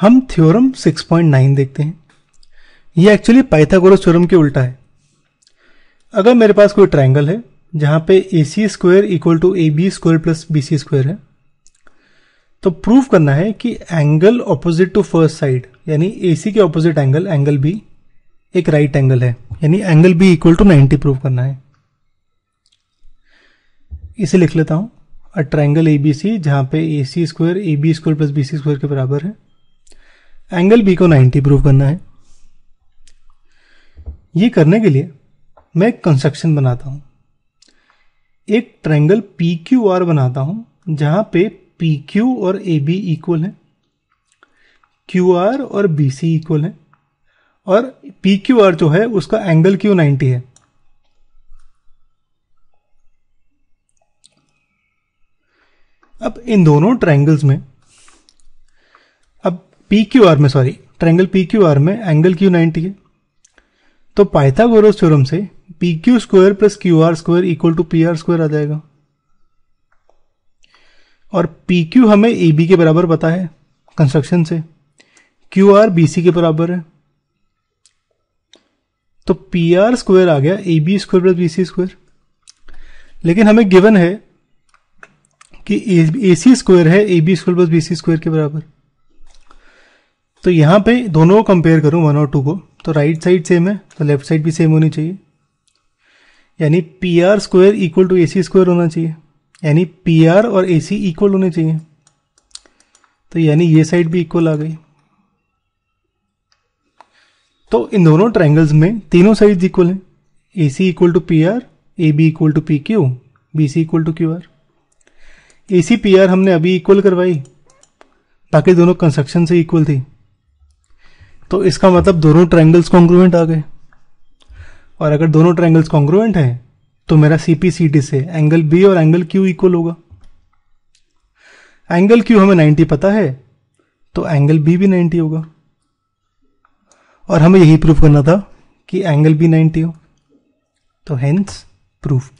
हम थ्योरम 6.9 देखते हैं ये एक्चुअली पाइथागोरस थ्योरम के उल्टा है अगर मेरे पास कोई ट्रायंगल है जहां पे A C square equal to A B square plus B C square है तो प्रूव करना है कि angle opposite to first side यानी ए सी के ऑपोजिट एंगल एंगल बी एक राइट right एंगल है यानी angle B equal to 90 prove करना है इसे लिख लेता हूं a triangle A B C जहां पे A C square A B square plus B C square के बराबर है एंगल बी को 90 प्रूव करना है ये करने के लिए मैं एक कंस्ट्रक्शन बनाता हूं एक ट्रायंगल पी क्यू आर बनाता हूं जहां पे पी क्यू और ए बी इक्वल है क्यू आर और बी सी इक्वल है और पी क्यू आर जो है उसका एंगल क्यू 90 है अब इन दोनों ट्रायंगल्स में पी क्यू आर में sorry triangle P Q R में एंगल क्यू नाइनटी है तो पाइथागोरस थ्योरम से P Q square plus Q R square equal to P R square आ जाएगा और पी क्यू हमें ए बी के बराबर पता है कंस्ट्रक्शन से क्यू आर बी सी के बराबर है तो पी आर स्क्वायर आ गया A B square plus B C square लेकिन हमें गिवन है कि ए सी स्क्वायर है A B square plus B C square के बराबर तो यहाँ पे दोनों को कंपेयर करूँ वन और टू को तो राइट साइड सेम है तो लेफ्ट साइड भी सेम होनी चाहिए यानी P R square equal to A C square होना चाहिए यानी पी आर और ए सी इक्वल होने चाहिए तो यानी ये साइड भी इक्वल आ गई तो इन दोनों ट्राइंगल्स में तीनों साइड इक्वल हैं A C equal to P R A B equal to P Q B C equal to Q R A C P R हमने अभी इक्वल करवाई बाकी दोनों कंस्ट्रक्शन से इक्वल थी तो इसका मतलब दोनों ट्रायंगल्स कॉन्ग्रुएंट आ गए और अगर दोनों ट्रायंगल्स कॉन्ग्रुएंट हैं तो मेरा डी से एंगल बी और एंगल क्यू इक्वल होगा एंगल क्यू हमें 90 पता है तो एंगल बी भी 90 होगा और हमें यही प्रूफ करना था कि एंगल बी 90 हो तो हेंस प्रूफ